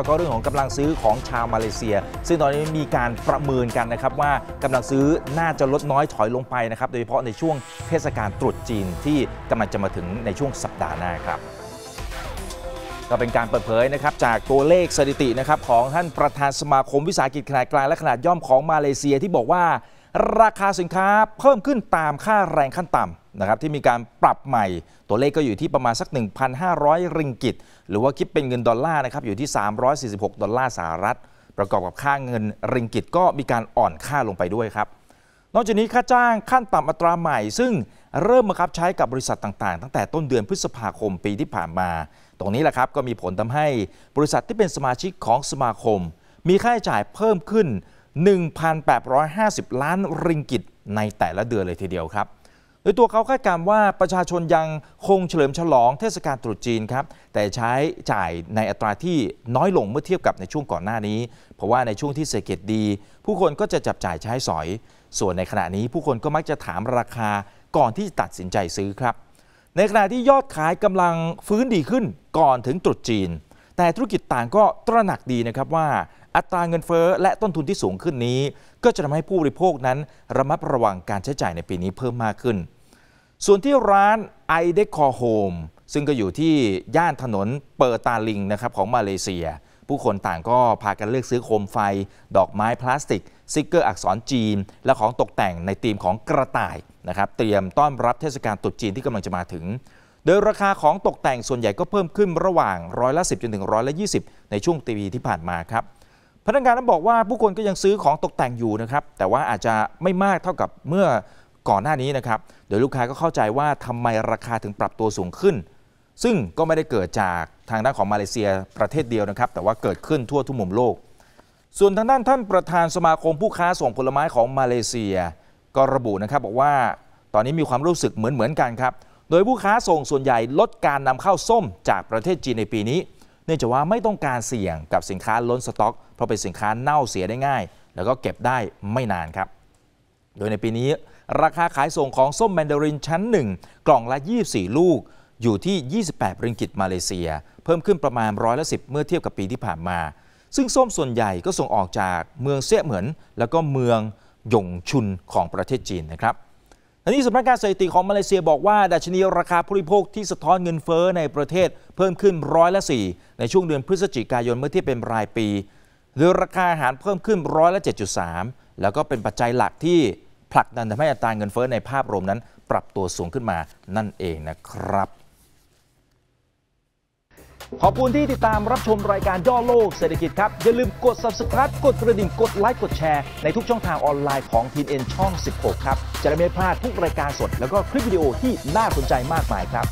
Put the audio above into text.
แล้วก็เรื่องของกำลังซื้อของชาวมาเลเซีย ซึ่งตอนนี้มีการประเมินกันนะครับว่ากำลังซื้อน่าจะลดน้อยถอยลงไปนะครับโดยเฉพาะในช่วงเทศกาลตรุษจีนที่กำลังจะมาถึงในช่วงสัปดาห์หน้าครับก็เป็นการเปิดเผยนะครับจากตัวเลขสถิตินะครับของท่านประธานสมาคมวิสาหกิจขนาดกลางและขนาดย่อมของมาเลเซียที่บอกว่าราคาสินค้าเพิ่มขึ้นตามค่าแรงขั้นต่ำนะครับที่มีการปรับใหม่ ตัวเลขก็อยู่ที่ประมาณสัก 1,500 ริงกิตหรือว่าคิดเป็นเงินดอลลาร์นะครับอยู่ที่ 346ดอลลาร์สหรัฐ ประกอบกับค่าเงินริงกิตก็มีการอ่อนค่าลงไปด้วยครับ นอกจากนี้ค่าจ้างขั้นต่ำอัตราใหม่ซึ่งเริ่มบังคับใช้กับบริษัทต่าง ๆ ตั้งแต่ต้นเดือนพฤษภาคมปีที่ผ่านมา ตรงนี้แหละครับก็มีผลทำให้บริษัทที่เป็นสมาชิกของสมาคม มีค่าใช้จ่ายเพิ่มขึ้น1,850 ล้านริงกิตในแต่ละเดือนเลยทีเดียวครับ โดยตัวเขาคาดการว่าประชาชนยังคงเฉลิมฉลองเทศกาลตรุษจีนครับ แต่ใช้จ่ายในอัตราที่น้อยลงเมื่อเทียบกับในช่วงก่อนหน้านี้ เพราะว่าในช่วงที่เศรษฐกิจดี ผู้คนก็จะจับจ่ายใช้สอย ส่วนในขณะนี้ผู้คนก็มักจะถามราคาก่อนที่จะตัดสินใจซื้อครับ ในขณะที่ยอดขายกำลังฟื้นดีขึ้นก่อนถึงตรุษจีน แต่ธุรกิจต่างก็ตระหนักดีนะครับว่าอัตราเงินเฟ้อและต้นทุนที่สูงขึ้นนี้ ก็จะทำให้ผู้บริโภคนั้นระมัดระวังการใช้จ่ายในปีนี้เพิ่มมากขึ้น ส่วนที่ร้านไอเดคอโฮมซึ่งก็อยู่ที่ย่านถนนเปิดตาลิงนะครับของมาเลเซีย ผู้คนต่างก็พากันเลือกซื้อโคมไฟ ดอกไม้พลาสติกสติกเกอร์อักษรจีน และของตกแต่งในธีมของกระต่ายนะครับเตรียมต้อนรับเทศกาลตรุษจีนที่กำลังจะมาถึง โดยราคาของตกแต่งส่วนใหญ่ก็เพิ่มขึ้นระหว่างร้อยละ10จนถึงร้อยละ20 ในช่วงตีปีที่ผ่านมาครับพนักงานนั้นบอกว่าผู้คนก็ยังซื้อของตกแต่งอยู่นะครับแต่ว่าอาจจะไม่มากเท่ากับเมื่อก่อนหน้านี้นะครับโดยลูกค้าก็เข้าใจว่าทำไมราคาถึงปรับตัวสูงขึ้น ซึ่งก็ไม่ได้เกิดจากทางด้านของมาเลเซียประเทศเดียวนะครับ แต่ว่าเกิดขึ้นทั่วทุกมุมโลก ส่วนทางด้านท่านประธานสมาคมผู้ค้าส่งผลไม้ของมาเลเซีย ก็ระบุนะครับบอกว่าตอนนี้มีความรู้สึกเหมือนเหมือนกันครับโดยผู้ค้าส่งส่วนใหญ่ลดการนำเข้าส้มจากประเทศจีนในปีนี้นื่องจากว่าไม่ต้องการเสี่ยงกับสินค้าล้นสต็อกเพราะเป็นสินค้าเน่าเสียได้ง่าย แล้วก็เก็บได้ไม่นานครับ โดยในปีนี้ราคาขายส่งของส้มแมนดารินชั้น 1 กล่องละ 24 ลูก อยู่ที่ 28ริงกิตมาเลเซีย เพิ่มขึ้นประมาณร้อยละสิเมื่อเทียบกับปีที่ผ่านมา ซึ่งส้มส่วนใหญ่ก็ส่งออกจากเมืองเซี่ยเหมินแล้วก็เมืองหยงชุนของประเทศจีนนะครับนนี้สำนักงานสถิติของมาเลเซียบอกว่าดัชนีราคาผู้บริโภคที่สะท้อนเงินเฟ้อในประเทศเพิ่มขึ้นร้อยละสี่ในช่วงเดือนพฤศจิกายนเมื่อเทียบเป็นรายปีโดยราคาอาหารเพิ่มขึ้นร้อยละ7.3 แล้วก็เป็นปัจจัยหลักที่ผลักดันทำให้อัตราเงินเฟ้อในภาพรวมนั้น ปรับตัวสูงขึ้นมานั่นเองนะครับ ขอบคุณที่ติดตามรับชมรายการย่อโลกเศรษฐกิจครับอย่าลืมกด subscribe กดกระดิ่งกดไลค์กดแชร์ในทุกช่องทางออนไลน์ของทีเอ็นช่อง 16 ครับจะได้ไม่พลาดทุกรายการสดแล้วก็คลิปวิดีโอที่น่าสนใจมากมายครับ